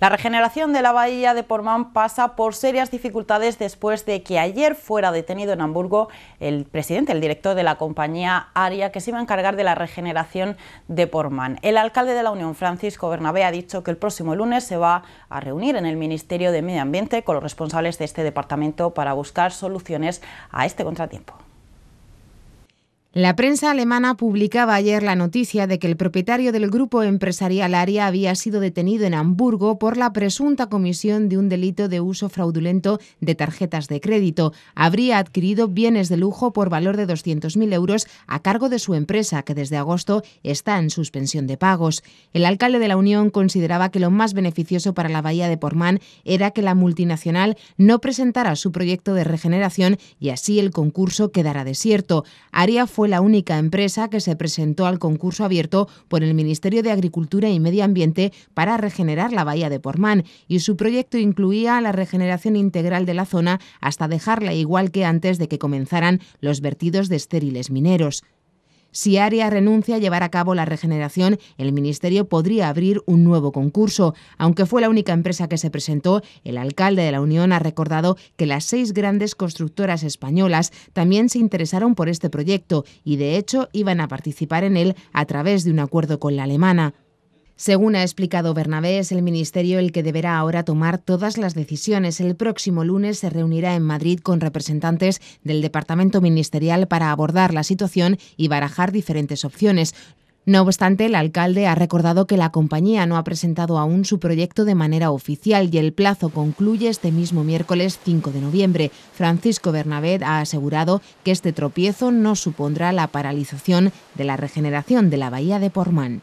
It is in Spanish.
La regeneración de la bahía de Portman pasa por serias dificultades después de que ayer fuera detenido en Hamburgo el presidente, el director de la compañía Aria, que se iba a encargar de la regeneración de Portman. El alcalde de la Unión, Francisco Bernabé, ha dicho que el próximo lunes se va a reunir en el Ministerio de Medio Ambiente con los responsables de este departamento para buscar soluciones a este contratiempo. La prensa alemana publicaba ayer la noticia de que el propietario del grupo empresarial Aria había sido detenido en Hamburgo por la presunta comisión de un delito de uso fraudulento de tarjetas de crédito. Habría adquirido bienes de lujo por valor de 200.000 euros a cargo de su empresa, que desde agosto está en suspensión de pagos. El alcalde de la Unión consideraba que lo más beneficioso para la bahía de Portmán era que la multinacional no presentara su proyecto de regeneración y así el concurso quedara desierto. Aria fue la única empresa que se presentó al concurso abierto por el Ministerio de Agricultura y Medio Ambiente para regenerar la bahía de Pormán y su proyecto incluía la regeneración integral de la zona hasta dejarla igual que antes de que comenzaran los vertidos de estériles mineros. Si Aria renuncia a llevar a cabo la regeneración, el Ministerio podría abrir un nuevo concurso. Aunque fue la única empresa que se presentó, el alcalde de la Unión ha recordado que las seis grandes constructoras españolas también se interesaron por este proyecto y, de hecho, iban a participar en él a través de un acuerdo con la alemana. Según ha explicado Bernabé, es el Ministerio el que deberá ahora tomar todas las decisiones. El próximo lunes se reunirá en Madrid con representantes del Departamento Ministerial para abordar la situación y barajar diferentes opciones. No obstante, el alcalde ha recordado que la compañía no ha presentado aún su proyecto de manera oficial y el plazo concluye este mismo miércoles 5 de noviembre. Francisco Bernabé ha asegurado que este tropiezo no supondrá la paralización de la regeneración de la bahía de Portmán.